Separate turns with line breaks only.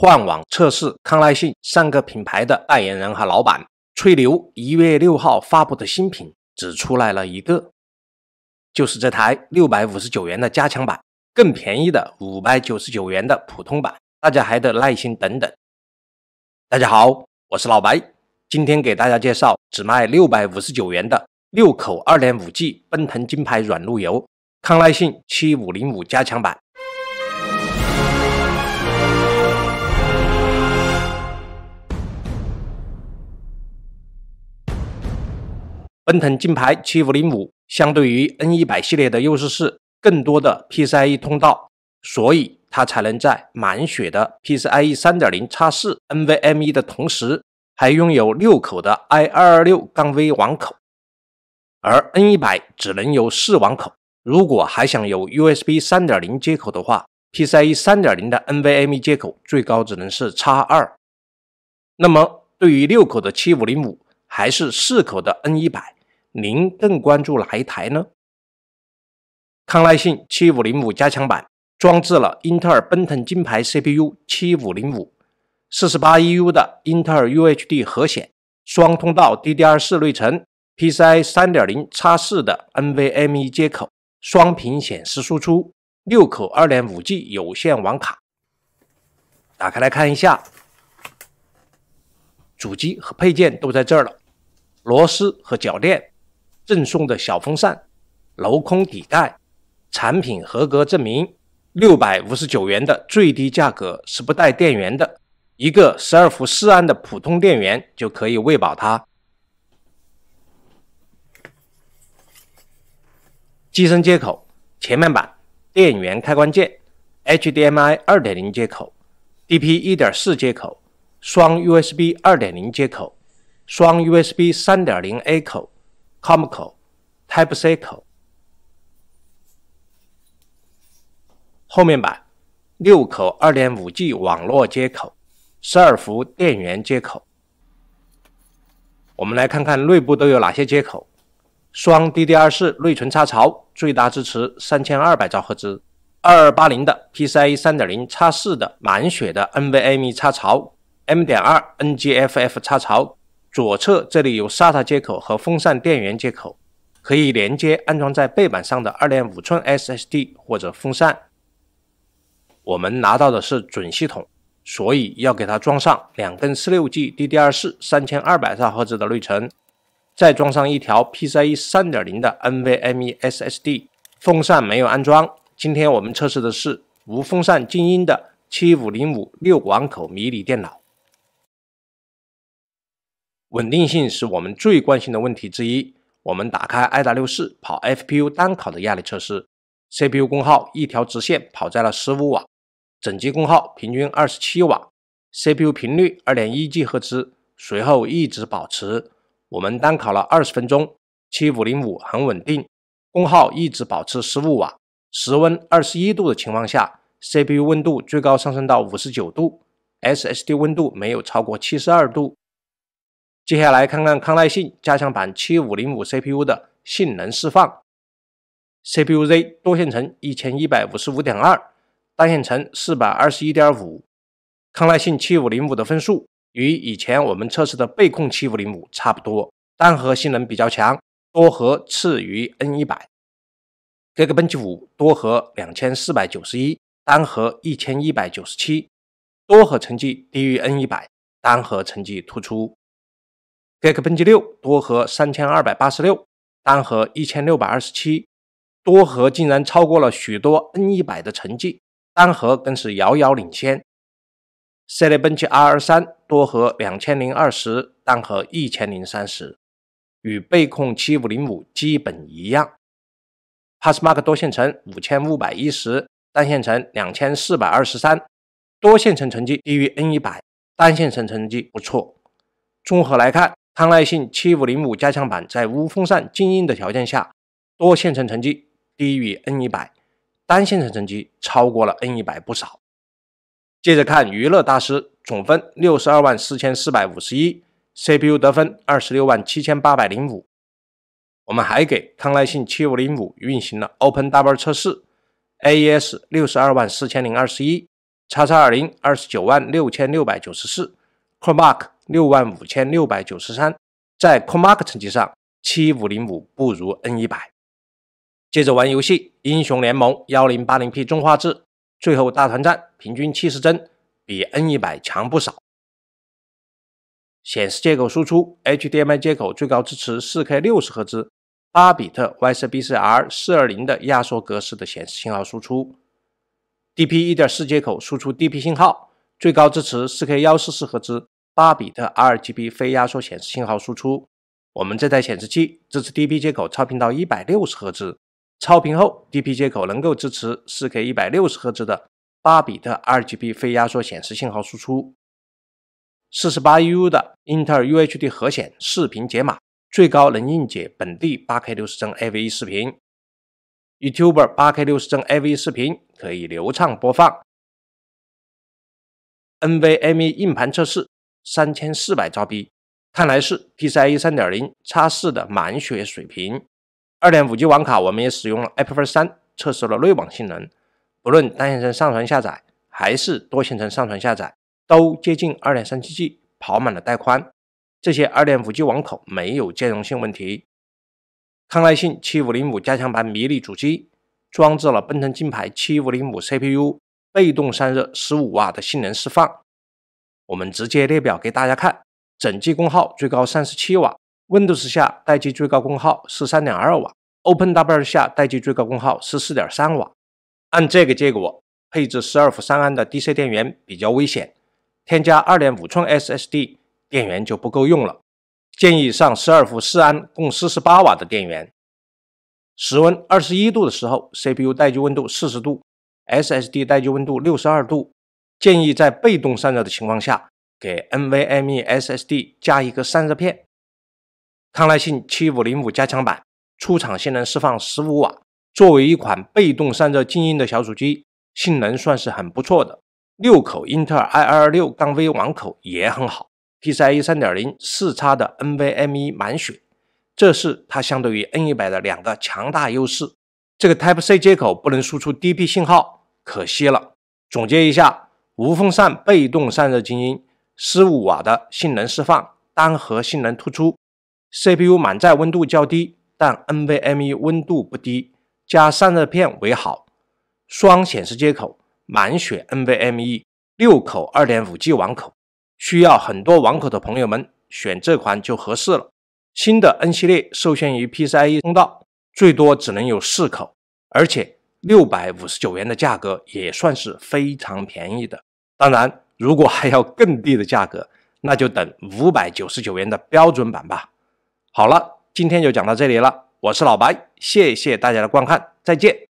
换网测试康耐信三个品牌的代言人和老板吹牛，一月六号发布的新品只出来了一个，就是这台六百五十九元的加强版，更便宜的五百九十九元的普通版，大家还得耐心等等。大家好，我是老白，今天给大家介绍只卖六百五十九元的六口二点五 G 奔腾金牌软路由康耐信七五零五加强版。奔腾金牌七五零五相对于 N 一百系列的优势是更多的 PCIe 通道，所以它才能在满血的 PCIe 三点零叉四 NVMe 的同时，还拥有六口的 I 二二六杠 V 网口，而 N 一百只能有四网口。如果还想有 USB 三点零接口的话，PCIe 三点零的 NVMe 接口最高只能是叉二。那么对于六口的七五零五还是四口的 N 一百？您更关注哪一台呢？康耐信七五零五加强版，装置了英特尔奔腾金牌 CPU 七五零五，四十八 EU 的英特尔 UHD 核显，双通道 DDR 四内存，PCI 三点零插四的 NVMe 接口，双屏显示输出，六口二点五 G 有线网卡。打开来看一下，主机和配件都在这儿了，螺丝和脚垫。赠送的小风扇、镂空底盖、产品合格证明，六百五十九元的最低价格是不带电源的，一个十二伏四安的普通电源就可以喂饱它。机身接口、前面板、电源开关键、HDMI 二点零接口、DP 一点四接口、双 USB 二点零接口、双 USB 三点零 A 口。COM 口、Type-C 口，后面板六口二点五 G 网络接口、十二伏电源接口。我们来看看内部都有哪些接口：双 DDR 四内存插槽，最大支持三千二百兆赫兹；二八零的 PCI 三点零 x 四的满血的 NVMe 插槽、M 点二 NGFF 插槽。左侧这里有 SATA 接口和风扇电源接口，可以连接安装在背板上的2.5寸 SSD 或者风扇。我们拿到的是准系统，所以要给它装上两根 46G DDR4 三千二百兆赫兹的内存，再装上一条 PCIe 三点零的 NVMe SSD。风扇没有安装。今天我们测试的是无风扇静音的七五零五六网口迷你电脑。稳定性是我们最关心的问题之一。我们打开 i 达6 4跑 FPU 单考的压力测试，CPU 功耗一条直线跑在了十五瓦，整机功耗平均二十七瓦，CPU 频率二点一 G 赫兹，随后一直保持。我们单考了二十分钟，七五零五很稳定，功耗一直保持十五瓦，室温二十一度的情况下，CPU 温度最高上升到五十九度，SSD 温度没有超过七十二度。接下来看看康耐信加强版七五零五 CPU 的性能释放，CPUZ 多线程一千一百五十五点二，单线程四百二十一点五。康耐信七五零五的分数与以前我们测试的倍控七五零五差不多，单核性能比较强，多核次于 N 一百。Geekbench 五多核两千四百九十一，单核一千一百九十七，多核成绩低于 N 一百，单核成绩突出。Geekbench 六多核三千二百八十六，单核一千六百二十七，多核竟然超过了许多 N 一百的成绩，单核更是遥遥领先。Celeron G R 三多核两千零二十，单核一千零三十，与被控七五零五基本一样。Passmark 多线程五千五百一十，单线程两千四百二十三，多线程成绩低于 N 一百，单线程成绩不错。综合来看。康耐信七五零五加强版在无风扇静音的条件下，多线程成绩低于 N 一百，单线程成绩超过了 N 一百不少。接着看娱乐大师总分六十二万四千四百五十一，CPU 得分二十六万七千八百零五。我们还给康耐信七五零五运行了 OpenW 测试，AES 六十二万四千零二十一，叉叉二零二十九万六千六百九十四，CoreMark。六万五千六百九十三，在 c o m a r k 成绩上，七五零五不如 N 一百。接着玩游戏，英雄联盟幺零八零 P 中画质，最后大团战平均七十帧，比 N 一百强不少。显示接口输出 HDMI 接口最高支持四 K 六十赫兹，8比特 YCbCr 四二零的压缩格式的显示信号输出，DP 一点四接口输出 DP 信号，最高支持四 K 幺四四赫兹。八比特 RGB 非压缩显示信号输出，我们这台显示器支持 DP 接口超频到一百六十赫兹，超频后 DP 接口能够支持四 K 一百六十赫兹的八比特 RGB 非压缩显示信号输出。四十八 U 的英特尔 UHD 核显视频解码，最高能硬解本地八 K 六十帧 AV1 视频，YouTube r 八 K 六十帧 AV1 视频可以流畅播放。NVMe 硬盘测试。三千四百兆 B，看来是 PCIe 三点零叉四的满血水平。二点五 G 网卡，我们也使用了 a p e f e r 三测试了内网性能。不论单线程上传下载，还是多线程上传下载，都接近二点三七 G，跑满了带宽。这些二点五 G 网口没有兼容性问题。康耐信七五零五加强版迷你主机，装置了奔腾金牌七五零五 CPU，被动散热十五瓦的性能释放。我们直接列表给大家看，整机功耗最高三十七瓦，o w s 下待机最高功耗1三点二瓦，OpenWRT 下待机最高功耗1四点三瓦。按这个结果，配置十二伏三安的 DC 电源比较危险，添加二点五寸 SSD 电源就不够用了，建议上十二伏四安共四十八瓦的电源。室温二十一度的时候，CPU 待机温度四十度，SSD 待机温度六十二度。建议在被动散热的情况下，给 NVMe SSD 加一个散热片。康耐信七五零五加强版出厂性能释放十五瓦，作为一款被动散热静音的小主机，性能算是很不错的。六口英特尔 i 二六杠 v 网口也很好，PCIe 三点零四叉的 NVMe 满血，这是它相对于 N 一百的两个强大优势。这个 Type C 接口不能输出 DP 信号，可惜了。总结一下。无风扇被动散热精英，十五瓦的性能释放，单核性能突出，CPU 满载温度较低，但 NVME 温度不低，加散热片为好。双显示接口，满血 NVME 六口二点五 G 网口，需要很多网口的朋友们选这款就合适了。新的 N 系列受限于 PCIe 通道，最多只能有四口，而且六百五十九元的价格也算是非常便宜的。当然，如果还要更低的价格，那就等五百九十九元的标准版吧。好了，今天就讲到这里了。我是老白，谢谢大家的观看，再见。